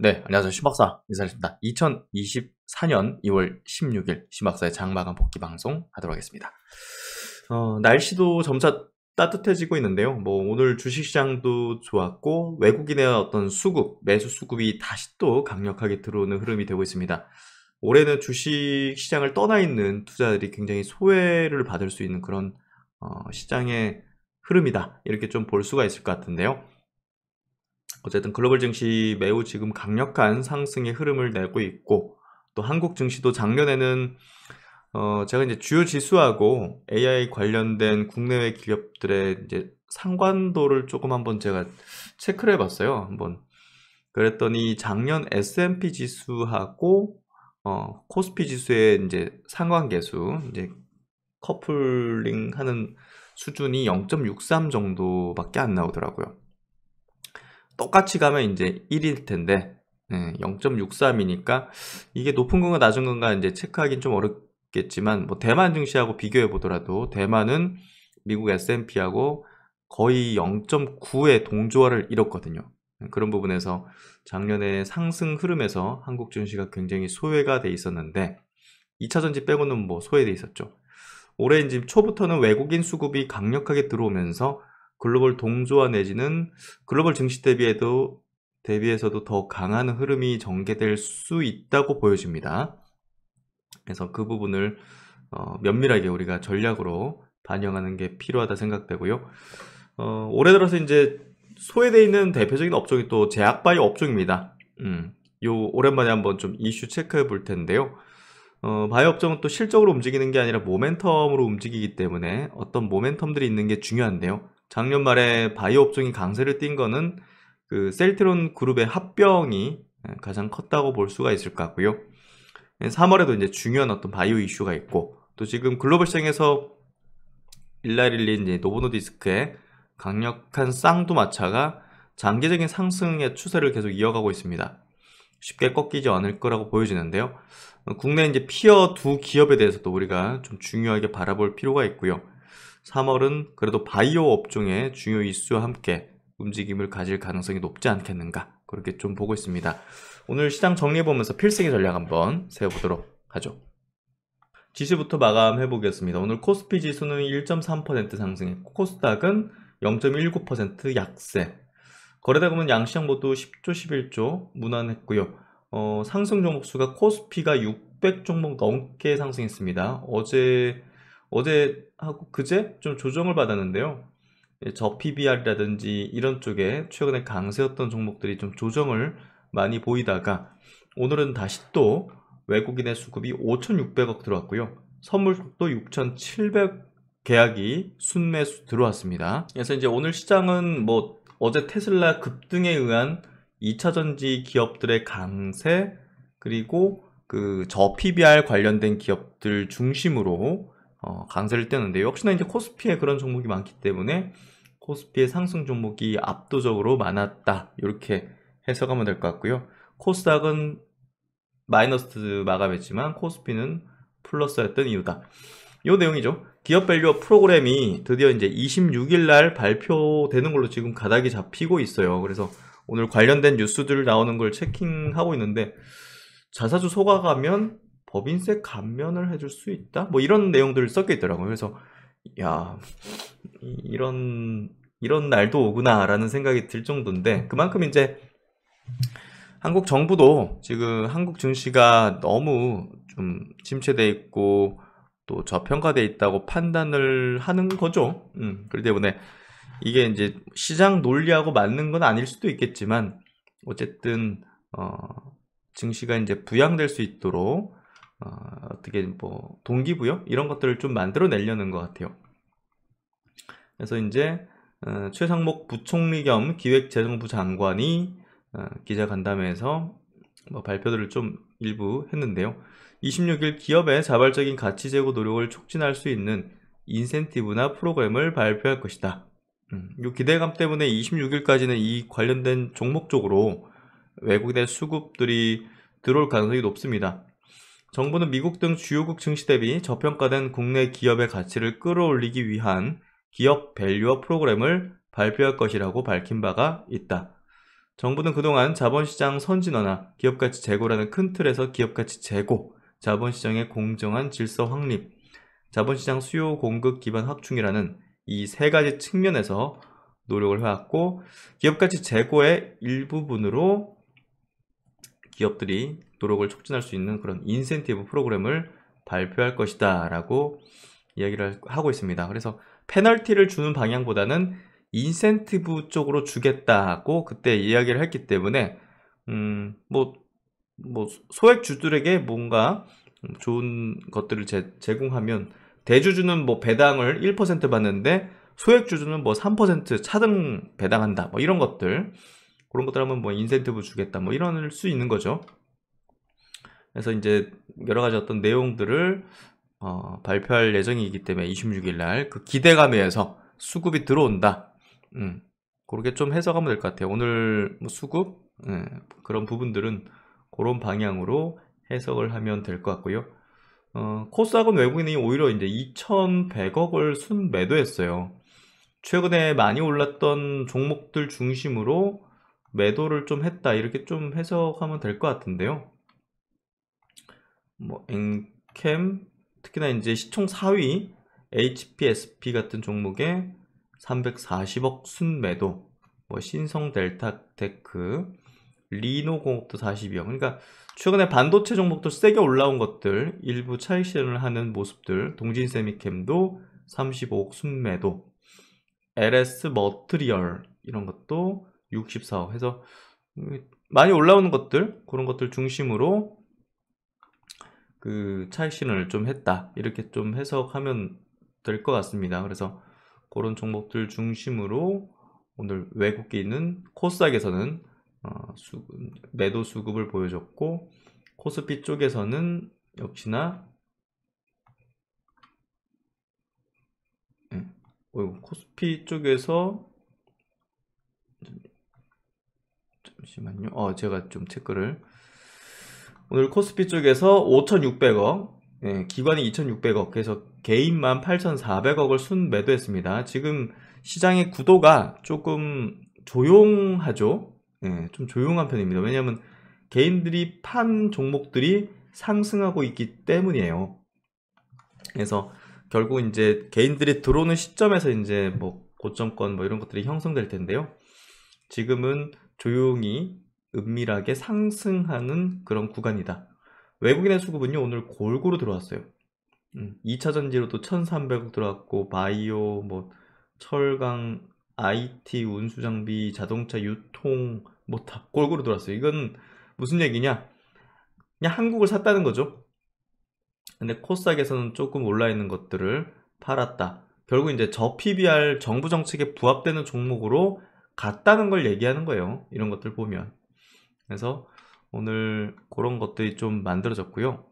네, 안녕하세요. 심박사 인사드립니다. 2024년 2월 16일 심박사의 장마감 복귀 방송 하도록 하겠습니다. 어, 날씨도 점차 따뜻해지고 있는데요. 뭐 오늘 주식시장도 좋았고 외국인의 어떤 수급, 매수 수급이 다시 또 강력하게 들어오는 흐름이 되고 있습니다. 올해는 주식시장을 떠나 있는 투자들이 굉장히 소외를 받을 수 있는 그런 어, 시장의 흐름이다 이렇게 좀 볼 수가 있을 것 같은데요. 어쨌든 글로벌 증시 매우 지금 강력한 상승의 흐름을 내고 있고 또 한국 증시도 작년에는 어 제가 이제 주요 지수하고 AI 관련된 국내외 기업들의 이제 상관도를 조금 한번 제가 체크를 해봤어요 한번 그랬더니 작년 S&P 지수하고 어 코스피 지수의 이제 상관계수 이제 커플링 하는 수준이 0.63 정도밖에 안 나오더라고요. 똑같이 가면 이제 1일 텐데 네, 0.63이니까 이게 높은 건가 낮은 건가 이제 체크하기는 좀 어렵겠지만 뭐 대만 증시하고 비교해 보더라도 대만은 미국 S&P하고 거의 0.9의 동조화를 잃었거든요 네, 그런 부분에서 작년에 상승 흐름에서 한국 증시가 굉장히 소외가 돼 있었는데 2차전지 빼고는 뭐 소외돼 있었죠. 올해 지금 초부터는 외국인 수급이 강력하게 들어오면서 글로벌 동조화 내지는 글로벌 증시 대비에도 대비해서도 더 강한 흐름이 전개될 수 있다고 보여집니다. 그래서 그 부분을 어, 면밀하게 우리가 전략으로 반영하는 게 필요하다 생각되고요. 어, 올해 들어서 이제 소외되어 있는 대표적인 업종이 또 제약바이오 업종입니다. 음, 요 오랜만에 한번 좀 이슈 체크해 볼 텐데요. 어, 바이오 업종은 또 실적으로 움직이는 게 아니라 모멘텀으로 움직이기 때문에 어떤 모멘텀들이 있는 게 중요한데요. 작년 말에 바이오 업종이 강세를 띈 거는 그 셀트론 그룹의 합병이 예, 가장 컸다고 볼 수가 있을 것 같고요. 3월에도 예, 이제 중요한 어떤 바이오 이슈가 있고 또 지금 글로벌 시장에서 일라릴린 이제 노보노디스크의 강력한 쌍두마차가 장기적인 상승의 추세를 계속 이어가고 있습니다. 쉽게 꺾이지 않을 거라고 보여지는데요. 국내 이제 피어 두 기업에 대해서도 우리가 좀 중요하게 바라볼 필요가 있고요. 3월은 그래도 바이오 업종의 중요 이슈와 함께 움직임을 가질 가능성이 높지 않겠는가 그렇게 좀 보고 있습니다. 오늘 시장 정리해보면서 필승의 전략 한번 세워보도록 하죠. 지수부터 마감해보겠습니다. 오늘 코스피 지수는 1.3% 상승했고 코스닥은 0.19% 약세 거래대금은 양시장 모두 10조 11조 무난했고요. 어, 상승 종목 수가 코스피가 600 종목 넘게 상승했습니다. 어제 어제하고 그제 좀 조정을 받았는데요. 예, 저 PBR이라든지 이런 쪽에 최근에 강세였던 종목들이 좀 조정을 많이 보이다가 오늘은 다시 또 외국인의 수급이 5,600억 들어왔고요. 선물도 6,700 계약이 순매수 들어왔습니다. 그래서 이제 오늘 시장은 뭐 어제 테슬라 급등에 의한 2차전지 기업들의 강세 그리고 그저 PBR 관련된 기업들 중심으로 어, 강세를 띄웠는데 역시나 이제 코스피에 그런 종목이 많기 때문에 코스피의 상승 종목이 압도적으로 많았다 이렇게 해석하면 될 것 같고요 코스닥은 마이너스 마감했지만 코스피는 플러스였던 이유다 이 내용이죠 기업 밸류업 프로그램이 드디어 이제 26일 날 발표되는 걸로 지금 가닥이 잡히고 있어요 그래서 오늘 관련된 뉴스들 나오는 걸 체킹하고 있는데 자사주 소각하면 법인세 감면을 해줄 수 있다? 뭐 이런 내용들을 썼게 있더라고요. 그래서 야 이런 이런 날도 오구나라는 생각이 들 정도인데 그만큼 이제 한국 정부도 지금 한국 증시가 너무 좀 침체돼 있고 또 저평가돼 있다고 판단을 하는 거죠. 음, 그렇기 때문에 이게 이제 시장 논리하고 맞는 건 아닐 수도 있겠지만 어쨌든 어, 증시가 이제 부양될 수 있도록 어, 어떻게 뭐 동기부여 이런 것들을 좀 만들어내려는 것 같아요. 그래서 이제 어, 최상목 부총리 겸 기획재정부 장관이 어, 기자간담회에서 뭐 발표들을 좀 일부 했는데요. 26일 기업의 자발적인 가치 제고 노력을 촉진할 수 있는 인센티브나 프로그램을 발표할 것이다. 음, 이 기대감 때문에 26일까지는 이 관련된 종목 쪽으로 외국의 인 수급들이 들어올 가능성이 높습니다. 정부는 미국 등 주요국 증시 대비 저평가된 국내 기업의 가치를 끌어올리기 위한 기업 밸류어 프로그램을 발표할 것이라고 밝힌 바가 있다. 정부는 그동안 자본시장 선진화나 기업가치 재고라는 큰 틀에서 기업가치 재고, 자본시장의 공정한 질서 확립, 자본시장 수요 공급 기반 확충이라는 이 세 가지 측면에서 노력을 해왔고 기업가치 재고의 일부분으로 기업들이 노력을 촉진할 수 있는 그런 인센티브 프로그램을 발표할 것이다 라고 이야기를 하고 있습니다. 그래서 페널티를 주는 방향보다는 인센티브 쪽으로 주겠다고 그때 이야기를 했기 때문에 음, 뭐, 뭐 소액주들에게 뭔가 좋은 것들을 제, 제공하면 대주주는 뭐 배당을 1% 받는데 소액주주는 뭐 3% 차등 배당한다 뭐 이런 것들 그런 것들 하면 뭐 인센티브 주겠다 뭐 이런 수 있는 거죠 그래서 이제 여러 가지 어떤 내용들을 어, 발표할 예정이기 때문에 26일 날그 기대감에서 수급이 들어온다. 음, 그렇게 좀 해석하면 될 것 같아요. 오늘 뭐 수급 예, 그런 부분들은 그런 방향으로 해석을 하면 될 것 같고요. 어, 코스닥은 외국인이 오히려 이제 2,100억을 순매도했어요. 최근에 많이 올랐던 종목들 중심으로 매도를 좀 했다 이렇게 좀 해석하면 될 것 같은데요. 뭐 엔캠 특히나 이제 시총 4위 HP, SP 같은 종목에 340억 순매도 뭐 신성 델타 테크 리노공업도 42억 그러니까 최근에 반도체 종목도 세게 올라온 것들 일부 차익 실현을 하는 모습들 동진세미캠도 35억 순매도 LS 머트리얼 이런 것도 64억 해서 음, 많이 올라오는 것들 그런 것들 중심으로 그 차익실현을 좀 했다 이렇게 좀 해석하면 될 것 같습니다 그래서 그런 종목들 중심으로 오늘 외국기는 코스닥에서는 어, 수, 매도 수급을 보여줬고 코스피 쪽에서는 역시나 예, 코스피 쪽에서 잠시만요. 어, 제가 좀 체크를 오늘 코스피 쪽에서 5,600억, 예, 기관이 2,600억, 그래서 개인만 8,400억을 순 매도했습니다. 지금 시장의 구도가 조금 조용하죠? 예, 좀 조용한 편입니다. 왜냐하면 개인들이 판 종목들이 상승하고 있기 때문이에요. 그래서 결국 이제 개인들이 들어오는 시점에서 이제 뭐 고점권 뭐 이런 것들이 형성될 텐데요. 지금은 조용히 은밀하게 상승하는 그런 구간이다. 외국인의 수급은요 오늘 골고루 들어왔어요. 2차 음, 전지로도 1,300억 들어왔고 바이오, 뭐 철강, IT, 운수장비, 자동차, 유통 뭐 다 골고루 들어왔어요. 이건 무슨 얘기냐? 그냥 한국을 샀다는 거죠. 근데 코스닥에서는 조금 올라 있는 것들을 팔았다. 결국 이제 저 PBR 정부 정책에 부합되는 종목으로 갔다는 걸 얘기하는 거예요. 이런 것들 보면. 그래서 오늘 그런 것들이 좀 만들어졌고요.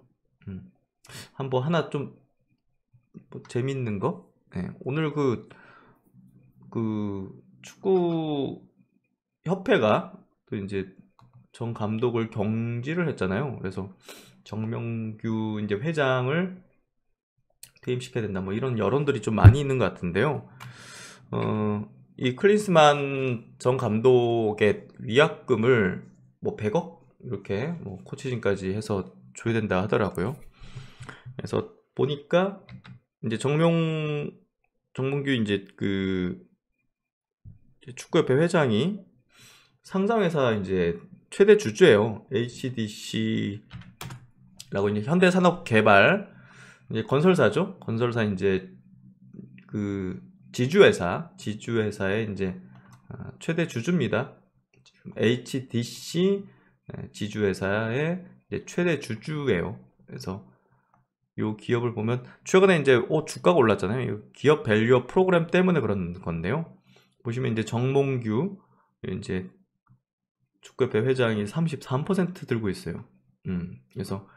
음, 한번 하나 좀뭐 재밌는 거? 네, 오늘 그, 그 축구 협회가 또 이제 정 감독을 경질을 했잖아요. 그래서 정명규 이제 회장을 퇴임시켜야 된다. 뭐 이런 여론들이 좀 많이 있는 것 같은데요. 어, 이 클린스만 전 감독의 위약금을 뭐 100억 이렇게 뭐 코치진까지 해서 줘야 된다 하더라고요. 그래서 보니까 이제 정명 정문규 이제 그 축구협회 회장이 상장회사 이제 최대 주주예요. HDC라고 이제 현대산업개발 이제 건설사죠. 건설사 이제 그 지주회사 지주회사의 이제 아, 최대 주주입니다. HDC 네, 지주회사의 최대 주주예요. 그래서 이 기업을 보면 최근에 이제 오, 주가가 올랐잖아요. 기업 밸류업 프로그램 때문에 그런 건데요. 보시면 이제 정몽규 이제 주구협회 회장이 33% 들고 있어요. 음, 그래서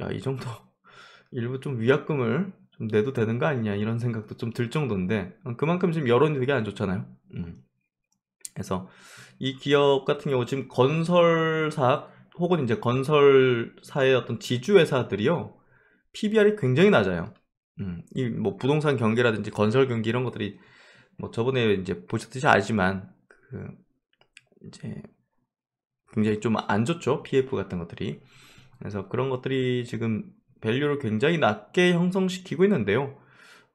야, 이 정도 일부 좀 위약금을 좀 내도 되는 거 아니냐 이런 생각도 좀 들 정도인데 어, 그만큼 지금 여론이 되게 안 좋잖아요. 음. 그래서 이 기업 같은 경우 지금 건설사 혹은 이제 건설사의 어떤 지주회사들이요 PBR이 굉장히 낮아요. 음, 이 뭐 부동산 경기라든지 건설 경기 이런 것들이 뭐 저번에 이제 보셨듯이 알지만 그 이제 굉장히 좀 안 좋죠 PF 같은 것들이 그래서 그런 것들이 지금 밸류를 굉장히 낮게 형성시키고 있는데요.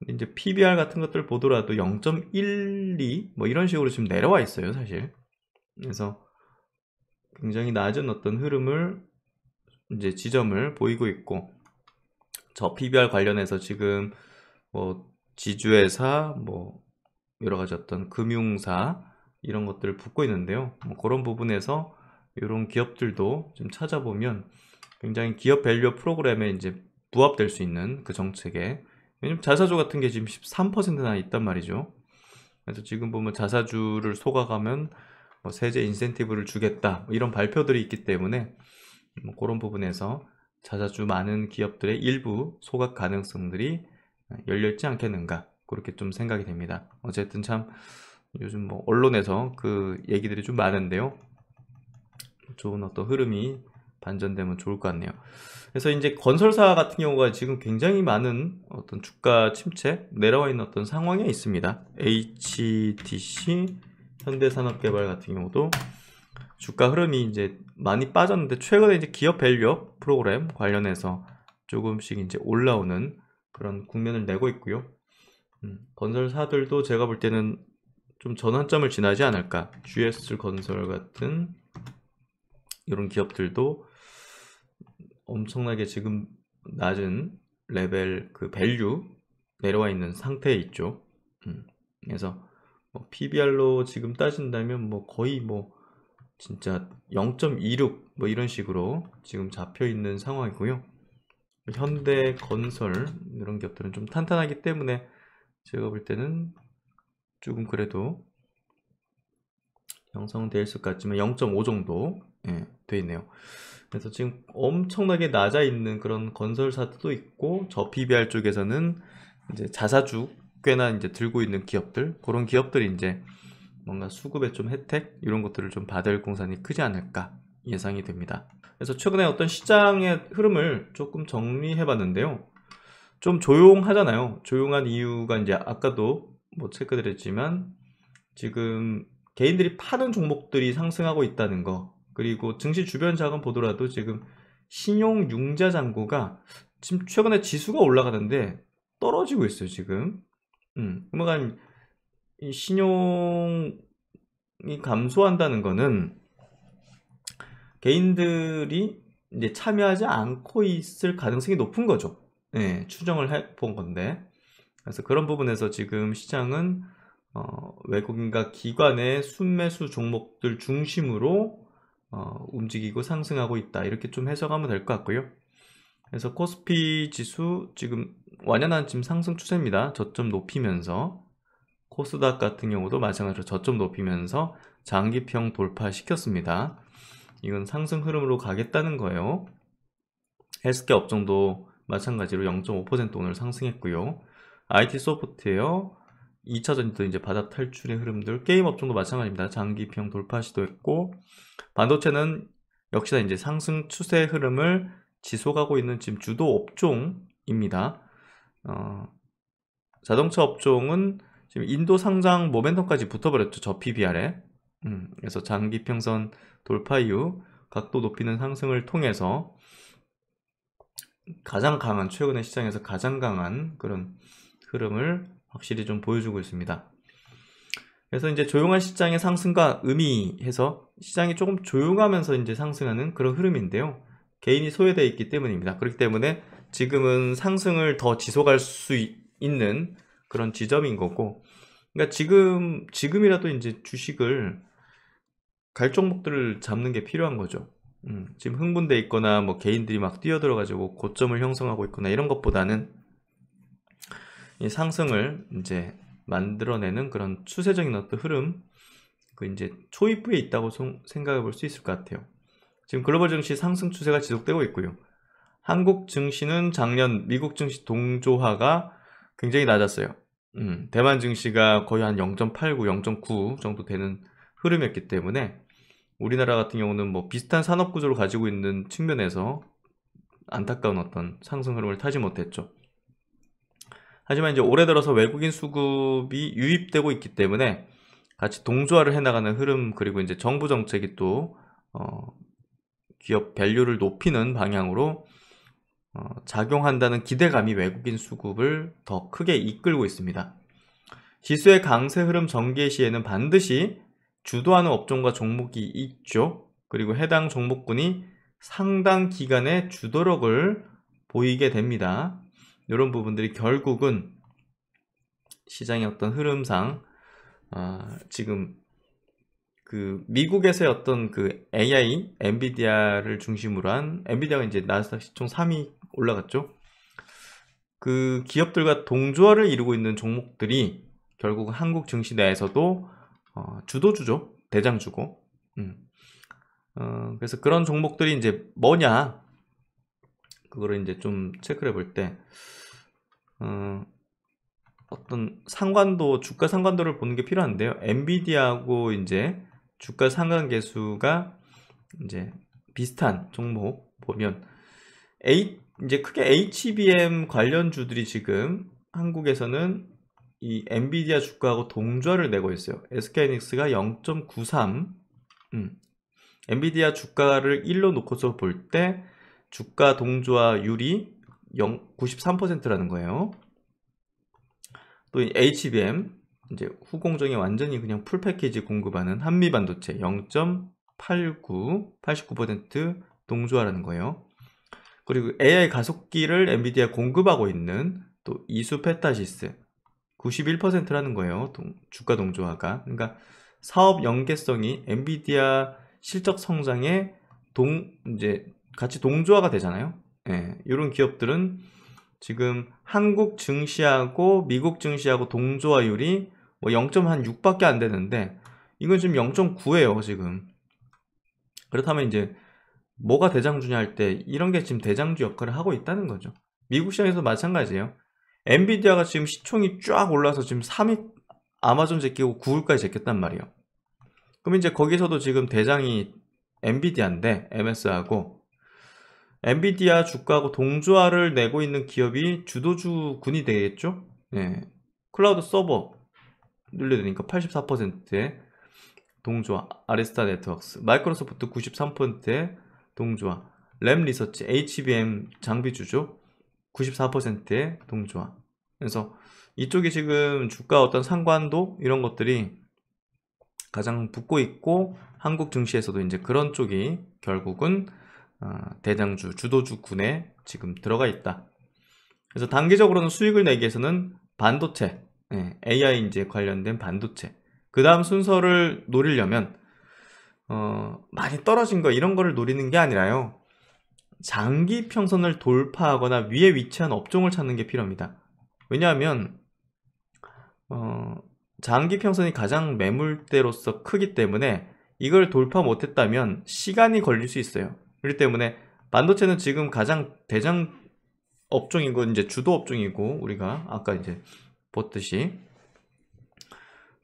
이제 PBR 같은 것들 보더라도 0.12 뭐 이런 식으로 지금 내려와 있어요 사실 그래서 굉장히 낮은 어떤 흐름을 이제 지점을 보이고 있고 저 PBR 관련해서 지금 뭐 지주회사 뭐 여러 가지 어떤 금융사 이런 것들을 붙고 있는데요 뭐 그런 부분에서 이런 기업들도 좀 찾아보면 굉장히 기업 밸류 프로그램에 이제 부합될 수 있는 그 정책에 왜냐면 자사주 같은 게 지금 13%나 있단 말이죠. 그래서 지금 보면 자사주를 속아가면 뭐 세제 인센티브를 주겠다 뭐 이런 발표들이 있기 때문에 뭐 그런 부분에서 자사주 많은 기업들의 일부 소각 가능성들이 열렸지 않겠는가 그렇게 좀 생각이 됩니다. 어쨌든 참 요즘 뭐 언론에서 그 얘기들이 좀 많은데요. 좋은 어떤 흐름이 반전되면 좋을 것 같네요. 그래서 이제 건설사 같은 경우가 지금 굉장히 많은 어떤 주가 침체 내려와 있는 어떤 상황에 있습니다. HDC 현대산업개발 같은 경우도 주가 흐름이 이제 많이 빠졌는데 최근에 이제 기업 밸류업 프로그램 관련해서 조금씩 이제 올라오는 그런 국면을 내고 있고요. 음, 건설사들도 제가 볼 때는 좀 전환점을 지나지 않을까. GS 건설 같은 이런 기업들도 엄청나게 지금 낮은 레벨 그 밸류 내려와 있는 상태에 있죠. 음, 그래서 뭐 PBR로 지금 따진다면 뭐 거의 뭐 진짜 0.26뭐 이런 식으로 지금 잡혀 있는 상황이고요. 현대 건설 이런 기업들은 좀 탄탄하기 때문에 제가 볼 때는 조금 그래도 형성될 수 같지만 0.5 정도 예, 돼 있네요. 그래서 지금 엄청나게 낮아 있는 그런 건설 사태도 있고 저 PBR 쪽에서는 이제 자사주 꽤나 이제 들고 있는 기업들 그런 기업들이 이제 뭔가 수급의 좀 혜택 이런 것들을 좀 받을 공산이 크지 않을까 예상이 됩니다. 그래서 최근에 어떤 시장의 흐름을 조금 정리해 봤는데요. 좀 조용하잖아요. 조용한 이유가 이제 아까도 뭐 체크드렸지만 지금 개인들이 파는 종목들이 상승하고 있다는 거 그리고 증시 주변 자금 보더라도 지금 신용융자 잔고가 지금 최근에 지수가 올라가는데 떨어지고 있어요 지금 음, 그러 그러니까 신용이 감소한다는 거는 개인들이 이제 참여하지 않고 있을 가능성이 높은 거죠 네, 추정을 해 본 건데 그래서 그런 부분에서 지금 시장은 어, 외국인과 기관의 순매수 종목들 중심으로 어, 움직이고 상승하고 있다 이렇게 좀 해석하면 될 것 같고요 그래서 코스피 지수 지금 완연한 지금 상승 추세입니다 저점 높이면서 코스닥 같은 경우도 마찬가지로 저점 높이면서 장기평 돌파시켰습니다 이건 상승 흐름으로 가겠다는 거예요 헬스케 업종도 마찬가지로 0.5% 오늘 상승했고요 IT 소프트웨어 2차전도 이제 바다 탈출의 흐름들, 게임 업종도 마찬가지입니다. 장기 비용 돌파 시도했고, 반도체는 역시나 이제 상승 추세 흐름을 지속하고 있는 지금 주도 업종입니다. 어, 자동차 업종은 지금 인도 상장 모멘텀까지 붙어버렸죠. 저 PBR에. 음, 그래서 장기 평선 돌파 이후 각도 높이는 상승을 통해서 가장 강한, 최근의 시장에서 가장 강한 그런 흐름을 확실히 좀 보여주고 있습니다. 그래서 이제 조용한 시장의 상승과 의미해서 시장이 조금 조용하면서 이제 상승하는 그런 흐름인데요. 개인이 소외되어 있기 때문입니다. 그렇기 때문에 지금은 상승을 더 지속할 수 있는 그런 지점인 거고, 그러니까 지금, 지금이라도 이제 주식을 갈 종목들을 잡는 게 필요한 거죠. 음, 지금 흥분돼 있거나 뭐 개인들이 막 뛰어들어가지고 고점을 형성하고 있거나 이런 것보다는 이 상승을 이제 만들어내는 그런 추세적인 어떤 흐름 그 이제 초입부에 있다고 생각해 볼 수 있을 것 같아요. 지금 글로벌 증시 상승 추세가 지속되고 있고요. 한국 증시는 작년 미국 증시 동조화가 굉장히 낮았어요. 음, 대만 증시가 거의 한 0.89, 0.9 정도 되는 흐름이었기 때문에 우리나라 같은 경우는 뭐 비슷한 산업 구조를 가지고 있는 측면에서 안타까운 어떤 상승 흐름을 타지 못했죠. 하지만 이제 올해 들어서 외국인 수급이 유입되고 있기 때문에 같이 동조화를 해나가는 흐름 그리고 이제 정부 정책이 또 어, 기업 밸류를 높이는 방향으로 어, 작용한다는 기대감이 외국인 수급을 더 크게 이끌고 있습니다. 지수의 강세 흐름 전개 시에는 반드시 주도하는 업종과 종목이 있죠. 그리고 해당 종목군이 상당 기간의 주도력을 보이게 됩니다. 이런 부분들이 결국은 시장의 어떤 흐름상 아, 지금 그 미국에서의 어떤 그 AI, 엔비디아를 중심으로 한 엔비디아가 이제 나스닥 시총 3위 올라갔죠. 그 기업들과 동조화를 이루고 있는 종목들이 결국 한국 증시 내에서도 어, 주도주죠. 대장주고. 음. 어, 그래서 그런 종목들이 이제 뭐냐? 그거를 이제 좀 체크를 해 볼 때 어, 떤 상관도 주가 상관도를 보는 게 필요한데요. 엔비디아하고 이제 주가 상관계수가 이제 비슷한 종목 보면 A, 이제 크게 HBM 관련주들이 지금 한국에서는 이 엔비디아 주가하고 동조를 내고 있어요. SK이닉스가 0.93 음, 엔비디아 주가를 1로 놓고서 볼때 주가 동조화율이 93%라는 거예요. 또 HBM 이제 후공정에 완전히 그냥 풀 패키지 공급하는 한미 반도체 0.89 89% 동조화라는 거예요. 그리고 AI 가속기를 엔비디아 공급하고 있는 또 이수 페타시스 91%라는 거예요. 동, 주가 동조화가. 그러니까 사업 연계성이 엔비디아 실적 성장에 동 이제 같이 동조화가 되잖아요. 예, 이런 기업들은 지금 한국 증시하고 미국 증시하고 동조화율이 뭐 0.6밖에 안 되는데 이건 지금 0.9예요 지금 그렇다면 이제 뭐가 대장주냐 할 때 이런 게 지금 대장주 역할을 하고 있다는 거죠 미국 시장에서 마찬가지예요 엔비디아가 지금 시총이 쫙 올라서 지금 3위 아마존 제끼고 9위까지 제꼈단 말이에요 그럼 이제 거기서도 지금 대장이 엔비디아인데 MS하고 엔비디아 주가하고 동조화를 내고 있는 기업이 주도주군이 되겠죠? 네. 클라우드 서버 늘려드니까 84%에 동조화, 아레스타 네트워크스, 마이크로소프트 93%에 동조화, 램 리서치, HBM 장비주죠? 94%의 동조화. 그래서 이쪽이 지금 주가 어떤 상관도 이런 것들이 가장 붙고 있고 한국 증시에서도 이제 그런 쪽이 결국은 어, 대장주, 주도주군에 지금 들어가 있다. 그래서 단기적으로는 수익을 내기 위해서는 반도체, 예, AI 인재 관련된 반도체. 그 다음 순서를 노리려면 어, 많이 떨어진 거 이런 거를 노리는 게 아니라요. 장기 평선을 돌파하거나 위에 위치한 업종을 찾는 게 필요합니다. 왜냐하면 어, 장기 평선이 가장 매물대로서 크기 때문에 이걸 돌파 못했다면 시간이 걸릴 수 있어요. 그렇기 때문에 반도체는 지금 가장 대장 업종이고 이제 주도 업종이고 우리가 아까 이제 봤듯이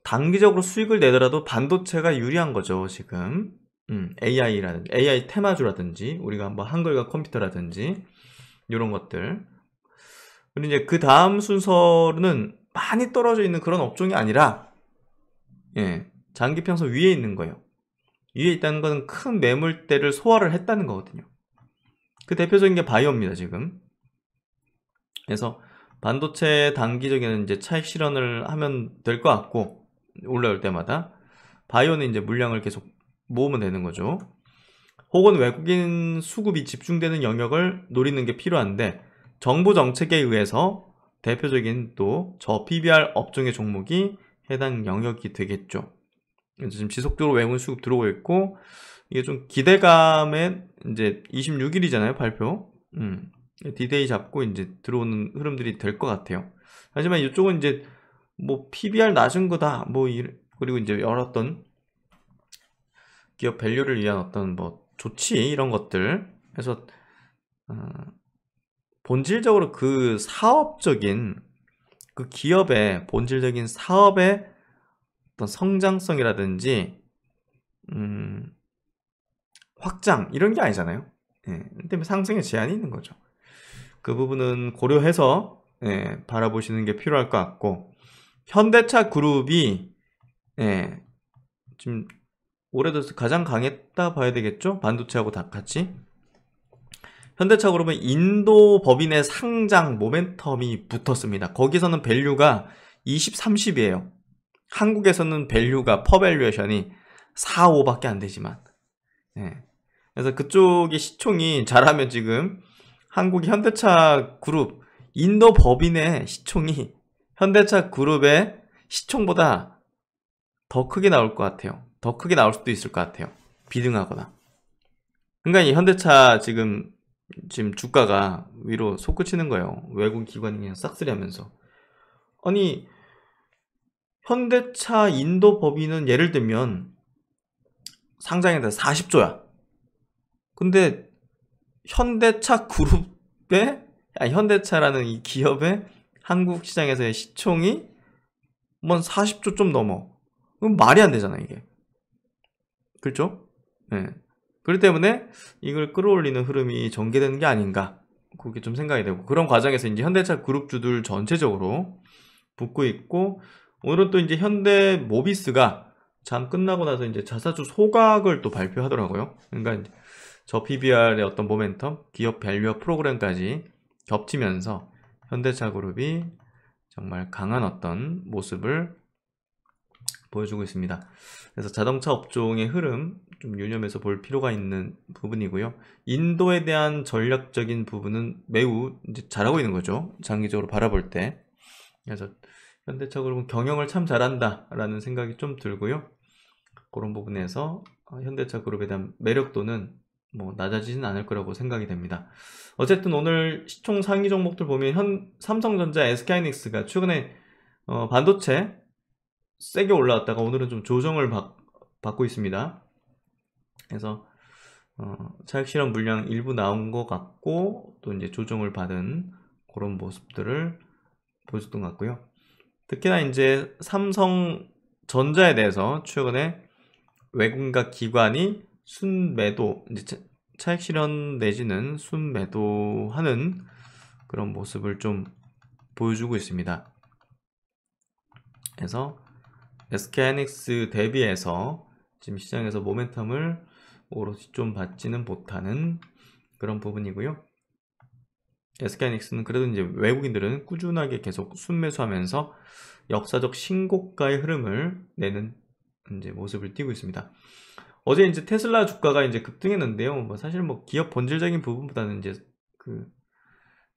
단기적으로 수익을 내더라도 반도체가 유리한 거죠 지금 음, a i 라든 AI 테마주라든지 우리가 한번 한글과 컴퓨터라든지 이런 것들 그리고 이제 그 다음 순서는 많이 떨어져 있는 그런 업종이 아니라 예 장기평선 위에 있는 거예요 위에 있다는 것은 큰 매물대를 소화를 했다는 거거든요. 그 대표적인 게 바이오입니다, 지금. 그래서 반도체 단기적인 이제 차익 실현을 하면 될 것 같고 올라올 때마다 바이오는 이제 물량을 계속 모으면 되는 거죠. 혹은 외국인 수급이 집중되는 영역을 노리는 게 필요한데 정부 정책에 의해서 대표적인 또 저 PBR 업종의 종목이 해당 영역이 되겠죠. 지금 지속적으로 외국인 수급 들어오고 있고 이게 좀 기대감에 이제 26일이잖아요 발표 음, 디데이 잡고 이제 들어오는 흐름들이 될 것 같아요 하지만 이쪽은 이제 뭐 PBR 낮은 거다 뭐 그리고 이제 열었던 기업 밸류를 위한 어떤 뭐 조치 이런 것들 해서 어, 본질적으로 그 사업적인 그 기업의 본질적인 사업의 어떤 성장성이라든지 음, 확장 이런 게 아니잖아요. 예, 때문에 상승에 제한이 있는 거죠. 그 부분은 고려해서 예, 바라보시는 게 필요할 것 같고 현대차 그룹이 예, 지금 올해 들어서 가장 강했다 봐야 되겠죠? 반도체하고 다 같이 현대차 그룹은 인도 법인의 상장 모멘텀이 붙었습니다. 거기서는 밸류가 20, 30이에요. 한국에서는 밸류가 퍼밸류에이션이 4, 5밖에 안 되지만 네. 그래서 그쪽의 시총이 잘하면 지금 한국 현대차 그룹 인도 법인의 시총이 현대차 그룹의 시총보다 더 크게 나올 것 같아요. 더 크게 나올 수도 있을 것 같아요. 비등하거나. 그러니까 이 현대차 지금 지금 주가가 위로 솟구치는 거예요. 외국 기관이 그냥 싹쓸이 하면서. 아니 현대차 인도 법인은 예를 들면 상장에 대해 40조야. 근데 현대차 그룹에 아니, 현대차라는 이 기업의 한국 시장에서의 시총이 뭐 40조 좀 넘어. 그럼 말이 안 되잖아 이게. 그렇죠? 네. 그렇기 때문에 이걸 끌어올리는 흐름이 전개되는 게 아닌가 그렇게 좀 생각이 되고 그런 과정에서 이제 현대차 그룹주들 전체적으로 붙고 있고 오늘은 또 이제 현대 모비스가 잠 끝나고 나서 이제 자사주 소각을 또 발표하더라고요. 그러니까 저 PBR의 어떤 모멘텀, 기업 밸류업 프로그램까지 겹치면서 현대차그룹이 정말 강한 어떤 모습을 보여주고 있습니다. 그래서 자동차 업종의 흐름 좀 유념해서 볼 필요가 있는 부분이고요. 인도에 대한 전략적인 부분은 매우 잘하고 있는 거죠. 장기적으로 바라볼 때. 그래서 현대차그룹은 경영을 참 잘한다라는 생각이 좀 들고요. 그런 부분에서 어, 현대차그룹에 대한 매력도는 뭐 낮아지진 않을 거라고 생각이 됩니다. 어쨌든 오늘 시총 상위 종목들 보면 현 삼성전자, SK하이닉스가 최근에 어, 반도체 세게 올라왔다가 오늘은 좀 조정을 받, 고 있습니다. 그래서 어, 차익 실험 물량 일부 나온 것 같고 또 이제 조정을 받은 그런 모습들을 보여줬던 것 같고요. 특히나 이제 삼성전자에 대해서 최근에 외국인과 기관이 순매도 이제 차익 실현 내지는 순매도하는 그런 모습을 좀 보여주고 있습니다. 그래서 SK하이닉스 대비해서 지금 시장에서 모멘텀을 오롯이 좀 받지는 못하는 그런 부분이고요. SK하이닉스는 그래도 이제 외국인들은 꾸준하게 계속 순매수하면서 역사적 신고가의 흐름을 내는 이제 모습을 띄고 있습니다. 어제 이제 테슬라 주가가 이제 급등했는데요. 뭐 사실 뭐 기업 본질적인 부분보다는 이제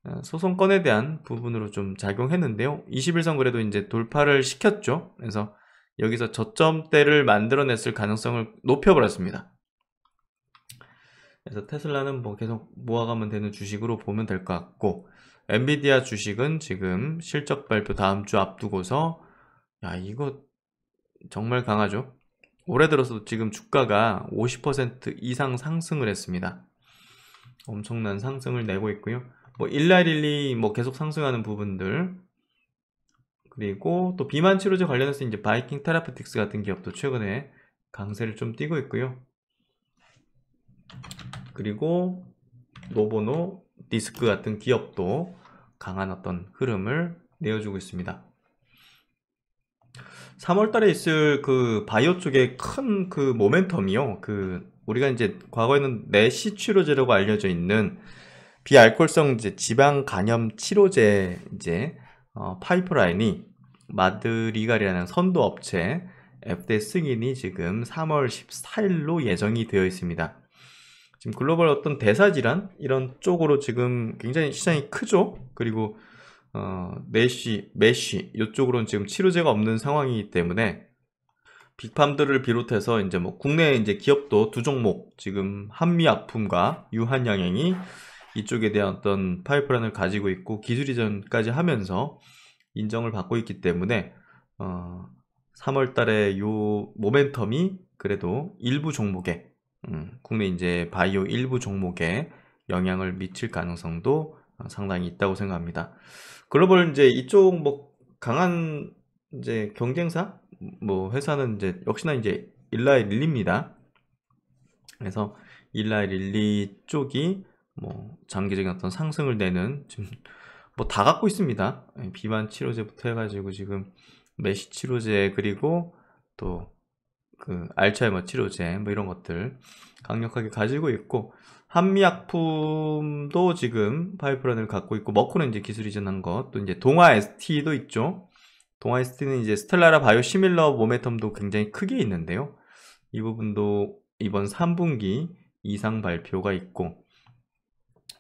그소송권에 어, 대한 부분으로 좀 작용했는데요. 21선 그래도 이제 돌파를 시켰죠. 그래서 여기서 저점대를 만들어냈을 가능성을 높여버렸습니다. 그래서 테슬라는 뭐 계속 모아가면 되는 주식으로 보면 될 것 같고 엔비디아 주식은 지금 실적 발표 다음 주 앞두고서 야 이거 정말 강하죠 올해 들어서도 지금 주가가 50% 이상 상승을 했습니다 엄청난 상승을 내고 있고요 뭐 일라릴리 뭐 계속 상승하는 부분들 그리고 또 비만 치료제 관련해서 이제 바이킹 테라프틱스 같은 기업도 최근에 강세를 좀 띄고 있고요 그리고 노보노, 디스크 같은 기업도 강한 어떤 흐름을 내어주고 있습니다. 3월달에 있을 그 바이오 쪽에 큰그 모멘텀이요. 그 우리가 이제 과거에는 내시 치료제라고 알려져 있는 비알콜성 이제 지방 간염 치료제 이제 어, 파이프라인이 마드리갈이라는 선도 업체 FDA 승인이 지금 3월 14일로 예정이 되어 있습니다. 지금 글로벌 어떤 대사 질환 이런 쪽으로 지금 굉장히 시장이 크죠. 그리고 어, 메쉬, 메쉬 이쪽으로는 지금 치료제가 없는 상황이기 때문에 빅팜들을 비롯해서 이제 뭐 국내 이제 기업도 두 종목 지금 한미약품과 유한양행이 이쪽에 대한 어떤 파이프라인을 가지고 있고 기술 이전까지 하면서 인정을 받고 있기 때문에 어, 3월 달에 요 모멘텀이 그래도 일부 종목에 음, 국내 이제 바이오 일부 종목에 영향을 미칠 가능성도 어, 상당히 있다고 생각합니다. 글로벌 이제 이쪽 뭐 강한 이제 경쟁사 뭐 회사는 이제 역시나 이제 일라이 릴리입니다. 그래서 일라이 릴리 쪽이 뭐 장기적인 어떤 상승을 내는 지금 뭐다 갖고 있습니다. 예, 비만 치료제부터 해가지고 지금 메시 치료제 그리고 또그 알츠하이머 치료제 뭐 이런 것들 강력하게 가지고 있고 한미약품도 지금 파이프라인을 갖고 있고 머코는 이제 기술 이전한 것 또 이제 동화 ST도 있죠. 동화 ST는 이제 스텔라라 바이오 시밀러 모멘텀도 굉장히 크게 있는데요. 이 부분도 이번 3분기 이상 발표가 있고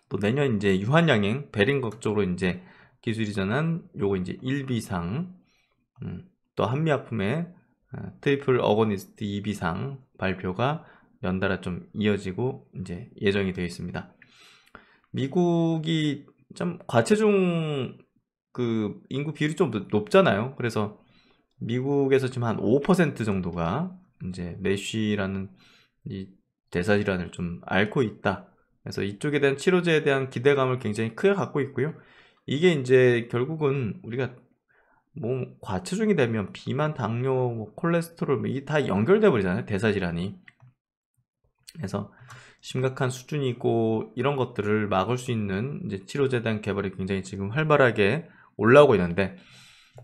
또 내년 이제 유한양행 베링것 쪽으로 이제 기술 이전한 요거 이제 1비상 음, 또 한미약품의 어, 트리플 어거니스트 2비상 발표가 연달아 좀 이어지고 이제 예정이 되어 있습니다. 미국이 참 과체중 그 인구 비율이 좀 높잖아요. 그래서 미국에서 지금 한 5% 정도가 이제 메쉬라는 이 대사 질환을 좀 앓고 있다. 그래서 이쪽에 대한 치료제에 대한 기대감을 굉장히 크게 갖고 있고요. 이게 이제 결국은 우리가 몸 뭐, 과체중이 되면 비만, 당뇨, 뭐 콜레스테롤 뭐 이다 연결돼 버리잖아요. 대사 질환이. 그래서 심각한 수준이 고 이런 것들을 막을 수 있는 이제 치료제에 대한 개발이 굉장히 지금 활발하게 올라오고 있는데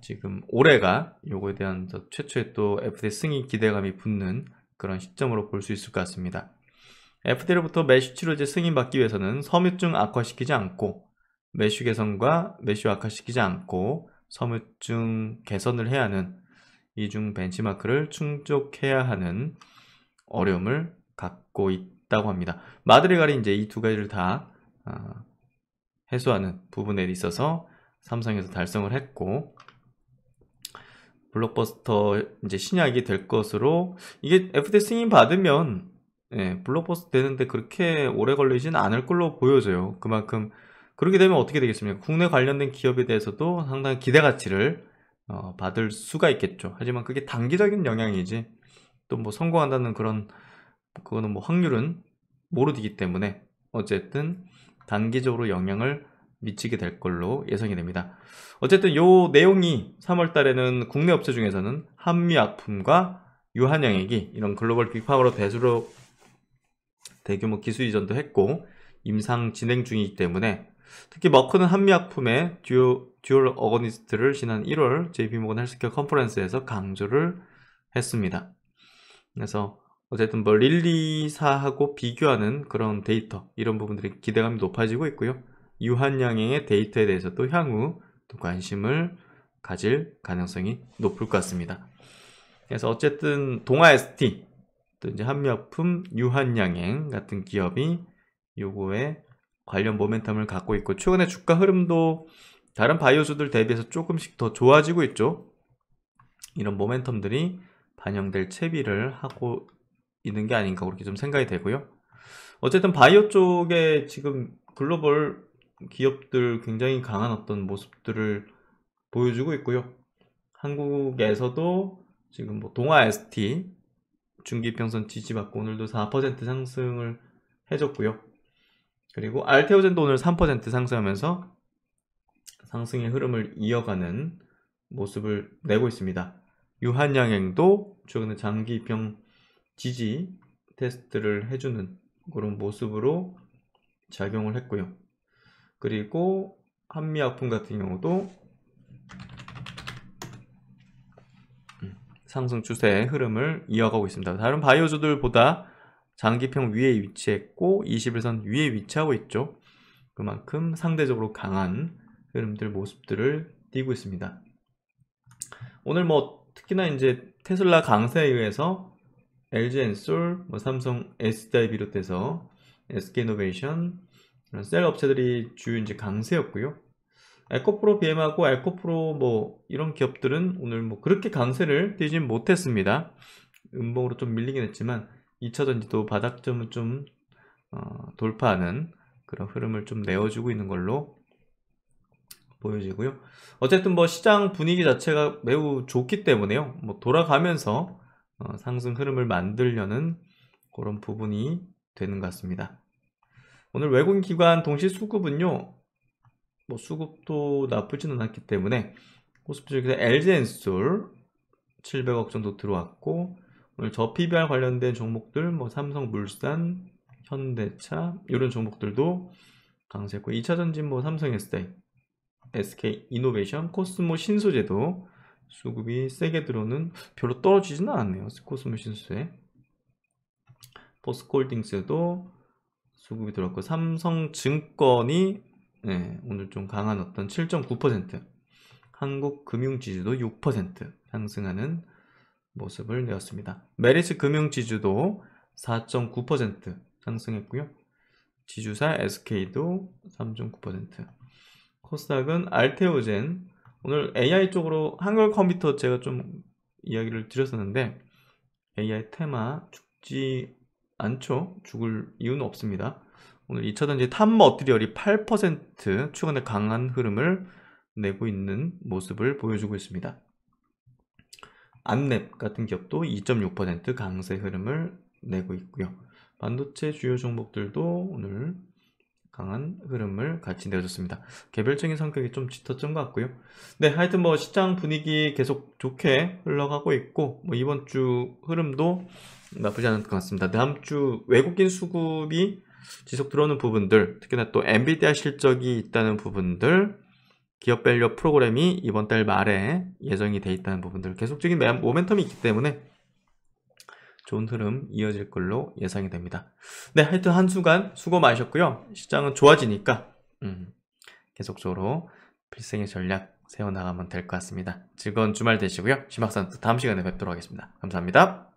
지금 올해가 요거에 대한 최초의 또 FDA 승인 기대감이 붙는 그런 시점으로 볼 수 있을 것 같습니다. FDA로부터 메쉬 치료제 승인받기 위해서는 섬유증 악화시키지 않고 메쉬 개선과 메쉬 악화시키지 않고 섬유증 개선을 해야 하는 이중 벤치마크를 충족해야 하는 어려움을 갖고 있다고 합니다. 마드리갈이 이제 이 두 가지를 다 아, 해소하는 부분에 있어서 삼성에서 달성을 했고 블록버스터 이제 신약이 될 것으로 이게 FDA 승인 받으면 예, 블록버스터 되는데 그렇게 오래 걸리진 않을 걸로 보여져요. 그만큼 그렇게 되면 어떻게 되겠습니까? 국내 관련된 기업에 대해서도 상당히 기대 가치를 어, 받을 수가 있겠죠. 하지만 그게 단기적인 영향이지 또 뭐 성공한다는 그런 그거는 뭐 확률은 모르기 때문에 어쨌든 단기적으로 영향을 미치게 될 걸로 예상이 됩니다. 어쨌든 요 내용이 3월 달에는 국내 업체 중에서는 한미약품과 유한영액이 이런 글로벌 빅파워로 대수로 대규모 기술 이전도 했고 임상 진행 중이기 때문에 특히 머크는 한미약품의 듀오, 듀얼 어거니스트를 지난 1월 JP모건 헬스케어 컨퍼런스에서 강조를 했습니다. 그래서 어쨌든 뭐 릴리사하고 비교하는 그런 데이터 이런 부분들이 기대감이 높아지고 있고요. 유한양행의 데이터에 대해서도 향후 또 관심을 가질 가능성이 높을 것 같습니다. 그래서 어쨌든 동아 ST 또 이제 한미약품 유한양행 같은 기업이 요거에 관련 모멘텀을 갖고 있고 최근에 주가 흐름도 다른 바이오주들 대비해서 조금씩 더 좋아지고 있죠. 이런 모멘텀들이 반영될 채비를 하고 있는 게 아닌가 그렇게 좀 생각이 되고요. 어쨌든 바이오 쪽에 지금 글로벌 기업들 굉장히 강한 어떤 모습들을 보여주고 있고요. 한국에서도 지금 뭐 동아 ST 중기평선 지지받고 오늘도 4% 상승을 해줬고요. 그리고 알테오젠도 오늘 3% 상승하면서 상승의 흐름을 이어가는 모습을 내고 있습니다. 유한양행도 최근에 장기병 지지 테스트를 해주는 그런 모습으로 작용을 했고요. 그리고 한미약품 같은 경우도 음, 상승 추세의 흐름을 이어가고 있습니다. 다른 바이오주들보다 장기평 위에 위치했고 21선 위에 위치하고 있죠. 그만큼 상대적으로 강한 흐름들 모습들을 띄고 있습니다. 오늘 뭐 특히나 이제 테슬라 강세에 의해서 LG 엔솔, 뭐 삼성 SDI 비롯해서 SK 노베이션 이런 셀 업체들이 주요 이제 강세였고요. 에코프로 BM하고 에코프로 뭐 이런 기업들은 오늘 뭐 그렇게 강세를 띄진 못했습니다. 음봉으로 좀 밀리긴 했지만 2차 전지도 바닥점은 좀 어, 돌파하는 그런 흐름을 좀 내어주고 있는 걸로 보여지고요. 어쨌든 뭐 시장 분위기 자체가 매우 좋기 때문에요. 뭐 돌아가면서 어, 상승 흐름을 만들려는 그런 부분이 되는 것 같습니다. 오늘 외국인 기관 동시 수급은요. 뭐 수급도 나쁘지는 않았기 때문에 코스피 쪽에서 엘젠 엔솔 700억 정도 들어왔고 오늘 저 PBR 관련된 종목들 뭐 삼성물산, 현대차 이런 종목들도 강세했고 2차전지 뭐 삼성 SDI, SK 이노베이션, 코스모 신소재도 수급이 세게 들어오는 별로 떨어지지는 않네요. 코스모 신소재. 포스콜딩스도 수급이 들어왔고 삼성증권이 네, 오늘 좀 강한 어떤 7.9% 한국금융지수도 6% 상승하는 모습을 내었습니다. 메리츠 금융지주도 4.9% 상승했고요. 지주사 SK도 3.9% 코스닥은 알테오젠 오늘 AI 쪽으로 한글 컴퓨터 제가 좀 이야기를 드렸었는데 AI 테마 죽지 않죠? 죽을 이유는 없습니다. 오늘 2차전지 탐머 엎드리얼이 8% 최근에 강한 흐름을 내고 있는 모습을 보여주고 있습니다. 안랩 같은 기업도 2.6% 강세 흐름을 내고 있고요. 반도체 주요 종목들도 오늘 강한 흐름을 같이 내어줬습니다. 개별적인 성격이 좀 짙었던 것 같고요. 네, 하여튼 뭐 시장 분위기 계속 좋게 흘러가고 있고 뭐 이번 주 흐름도 나쁘지 않을 것 같습니다. 다음 주 외국인 수급이 지속 들어오는 부분들, 특히나 또 엔비디아 실적이 있다는 부분들, 기업 밸류 프로그램이 이번 달 말에 예정이 돼 있다는 부분들 계속적인 모멘텀이 있기 때문에 좋은 흐름 이어질 걸로 예상이 됩니다. 네, 하여튼 한순간 수고 많으셨고요. 시장은 좋아지니까 음, 계속적으로 필생의 전략 세워나가면 될 것 같습니다. 즐거운 주말 되시고요. 심박산 다음 시간에 뵙도록 하겠습니다. 감사합니다.